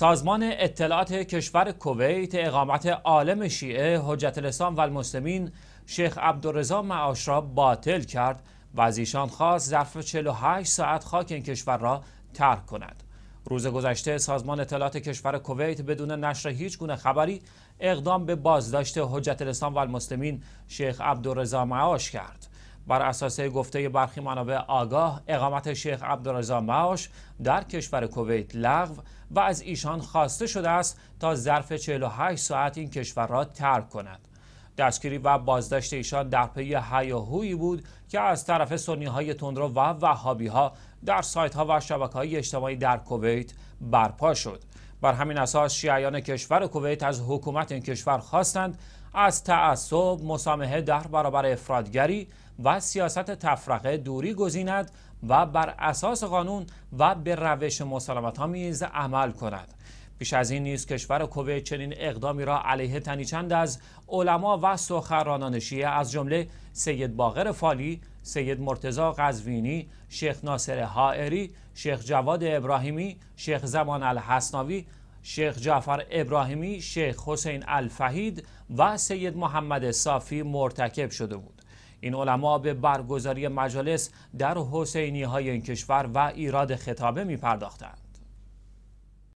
سازمان اطلاعات کشور کویت اقامت عالم شیعه حجت الاسلام و المسلمین شیخ عبدالرضا معاش را باطل کرد و از ایشان خواست ظرف 48 ساعت خاک این کشور را ترک کند. روز گذشته سازمان اطلاعات کشور کویت بدون نشر هیچ گونه خبری اقدام به بازداشت حجت الاسلام و المسلمین شیخ عبدالرضا معاش کرد. بر اساس گفته برخی منابع آگاه اقامت شیخ عبدالرضا معاش در کشور کویت لغو و از ایشان خواسته شده است تا ظرف 48 ساعت این کشور را ترک کند دستگیری و بازداشت ایشان در پی هیاهویی بود که از طرف سنی های تندرو و وهابی ها در سایت ها و شبکه های اجتماعی در کویت برپا شد بر همین اساس شیعیان کشور کویت از حکومت این کشور خواستند از تعصب مسامحه در برابر افرادگری و سیاست تفرقه دوری گزیند و بر اساس قانون و به روش مسالمت‌آمیز ها عمل کند پیش از این نیز کشور کویت چنین اقدامی را علیه تنی چند از علما و سخنرانان شیعه از جمله سید باقر فالی، سید مرتزا قزوینی، شیخ ناصر حائری، شیخ جواد ابراهیمی، شیخ زمان الحسناوی، شیخ جعفر ابراهیمی، شیخ حسین الفهید و سید محمد صافی مرتکب شده بود. این علما به برگزاری مجالس در حسینی های این کشور و ایراد خطابه می پرداختند.